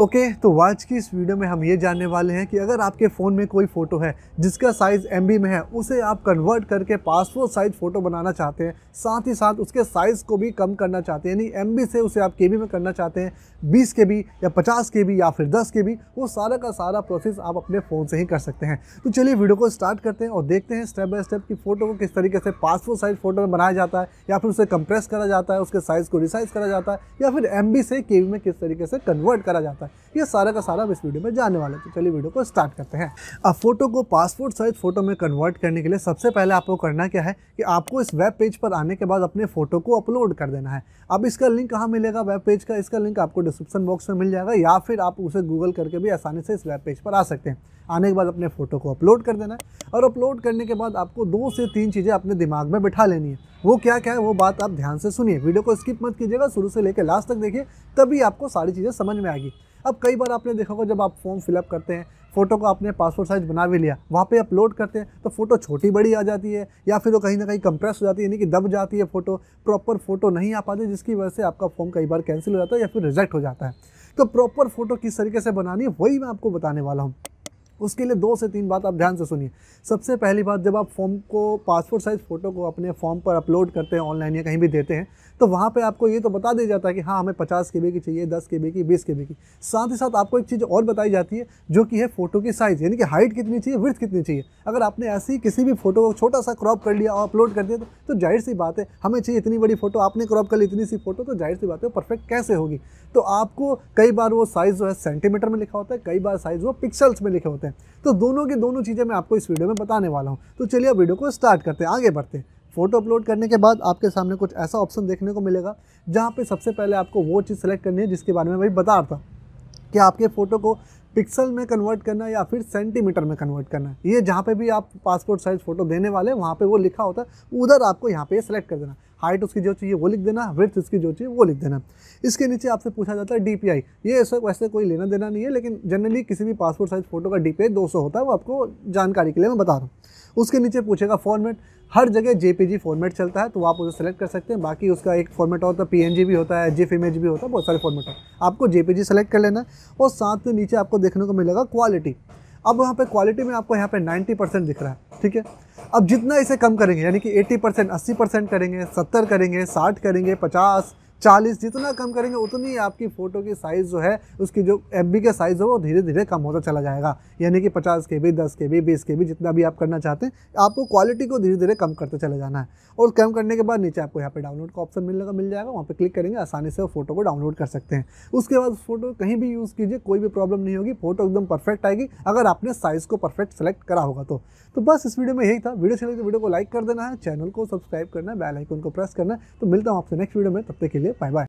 okay okay, तो आज की इस वीडियो में हम ये जानने वाले हैं कि अगर आपके फ़ोन में कोई फ़ोटो है जिसका साइज़ एम में है उसे आप कन्वर्ट करके पासपोर्ट साइज फ़ोटो बनाना चाहते हैं साथ ही साथ उसके साइज़ को भी कम करना चाहते हैं यानी एम से उसे आप के में करना चाहते हैं बीस के या पचास के या फिर दस के वो सारा का सारा प्रोसेस आप अपने फ़ोन से ही कर सकते हैं तो चलिए वीडियो को स्टार्ट करते हैं और देखते हैं स्टेप बाय स्टेप कि फ़ोटो को किस तरीके से पासपोर्ट साइज़ फ़ोटो में बनाया जाता है या फिर उसे कंप्रेस करा जाता है उसके साइज़ को रिसाइज़ करा जाता है या फिर एम से के में किस तरीके से कन्वर्ट करा जाता है है ये सारा का सारा इस वीडियो में जाने वाले तो चलिए वीडियो को स्टार्ट करते हैं अब फोटो को पासपोर्ट साइज फोटो में कन्वर्ट करने के लिए सबसे पहले आपको करना क्या है कि आपको इस वेब पेज पर आने के बाद अपने फोटो को अपलोड कर देना है अब इसका लिंक कहाँ मिलेगा वेब पेज का इसका लिंक आपको डिस्क्रिप्शन बॉक्स में मिल जाएगा या फिर आप उसे गूगल करके भी आसानी से इस वेब पेज पर आ सकते हैं आने के बाद अपने फ़ोटो को अपलोड कर देना है और अपलोड करने के बाद आपको दो से तीन चीज़ें अपने दिमाग में बिठा लेनी है वो क्या क्या है वो बात आप ध्यान से सुनिए वीडियो को स्किप मत कीजिएगा शुरू से लेकर लास्ट तक देखिए तभी आपको सारी चीज़ें समझ में आएगी अब कई बार आपने देखा होगा जब आप फॉर्म फिलअप करते हैं फ़ोटो को आपने पासपोर्ट साइज़ बना भी लिया वहाँ पे अपलोड करते हैं तो फ़ोटो छोटी बड़ी आ जाती है या फिर वो कहीं ना कहीं कंप्रेस हो जाती है यानी कि दब जाती है फ़ोटो प्रॉपर फ़ोटो नहीं आ पाती जिसकी वजह से आपका फॉर्म कई बार कैंसिल हो जाता है या फिर रिजेक्ट हो जाता है तो प्रॉपर फ़ोटो किस तरीके से बनानी है वही मैं आपको बताने वाला हूँ उसके लिए दो से तीन बात आप ध्यान से सुनिए सबसे पहली बात जब आप फॉर्म को पासपोर्ट साइज़ फ़ोटो को अपने फॉर्म पर अपलोड करते हैं ऑनलाइन या कहीं भी देते हैं तो वहाँ पर आपको ये तो बता दिया जाता है कि हाँ हमें पचास के की चाहिए दस के की बीस के की साथ ही साथ आपको एक चीज़ और बताई जाती है जो कि है फ़ोटो की साइज़ यानी कि हाइट कितनी चाहिए विर्थ कितनी चाहिए अगर आपने ऐसी किसी भी फोटो को छोटा सा क्रॉप कर लिया और अपलोड कर दिया तो जाहिर सी बात है हमें चाहिए इतनी बड़ी फ़ोटो आपने क्रॉप कर ली इतनी सी फ़ोटो तो जाहिर सी बात है परफेक्ट कैसे होगी तो आपको कई बार वो साइज़ जो है सेंटीमीटर में लिखा होता है कई बार साइज़ वो पिक्सल्स में लिखे होते हैं हैं तो दोनों के दोनों चीज़ें मैं आपको इस वीडियो में बताने वाला हूँ तो चलिए वीडियो को स्टार्ट करते हैं आगे बढ़ते हैं फ़ोटो अपलोड करने के बाद आपके सामने कुछ ऐसा ऑप्शन देखने को मिलेगा जहाँ पे सबसे पहले आपको वो चीज़ सेलेक्ट करनी है जिसके बारे में भाई बता रहा था कि आपके फ़ोटो को पिक्सल में कन्वर्ट करना या फिर सेंटीमीटर में कन्वर्ट करना ये जहाँ पे भी आप पासपोर्ट साइज़ फ़ोटो देने वाले वहाँ पे वो लिखा होता है उधर आपको यहाँ पे सेलेक्ट कर देना हाइट उसकी जो चाहिए वो लिख देना विर्थ इसकी जो चाहिए वो लिख देना इसके नीचे आपसे पूछा जाता है डी ये ऐसा वैसे कोई लेना देना नहीं है लेकिन जनरली किसी भी पासपोर्ट साइज़ फ़ोटो का डी पी होता है वो आपको जानकारी के लिए मैं बता रहा हूँ उसके नीचे पूछेगा फॉर्मेट हर जगह जी फॉर्मेट चलता है तो आप उसे सेलेक्ट कर सकते हैं बाकी उसका एक फॉर्मेट होता है जी भी होता है जिफ इमेज भी होता है बहुत सारे फॉर्मेट है आपको जी सेलेक्ट कर लेना है और साथ में नीचे आपको देखने को मिलेगा क्वालिटी अब वहाँ पे क्वालिटी में आपको यहाँ पे 90 परसेंट दिख रहा है ठीक है अब जितना इसे कम करेंगे यानी कि 80 परसेंट अस्सी परसेंट करेंगे सत्तर करेंगे साठ करेंगे पचास चालीस जितना कम करेंगे उतनी आपकी फ़ोटो की साइज़ जो है उसकी जो एफ का साइज़ है वो धीरे धीरे कम होता चला जाएगा यानी कि पचास के बी दस के बी बीस के बी जितना भी आप करना चाहते हैं आपको क्वालिटी को धीरे धीरे कम करते चले जाना है और कम करने के बाद नीचे आपको यहाँ पर डाउनलोड का ऑप्शन मिलेगा मिल जाएगा वहाँ पर क्लिक करेंगे आसानी से वो फोटो को डाउनलोड कर सकते हैं उसके बाद फोटो कहीं भी यूज़ कीजिए कोई भी प्रॉब्लम नहीं होगी फोटो एकदम परफेक्ट आएगी अगर आपने साइज़ को परफेक्ट सेलेक्ट करा होगा तो तो बस इस वीडियो में यही था वीडियो से तो वीडियो को लाइक कर देना है चैनल को सब्सक्राइब करना है बेल आइकन को प्रेस करना है तो मिलता हूँ आपसे नेक्स्ट वीडियो में तब तक के लिए viết bài bảy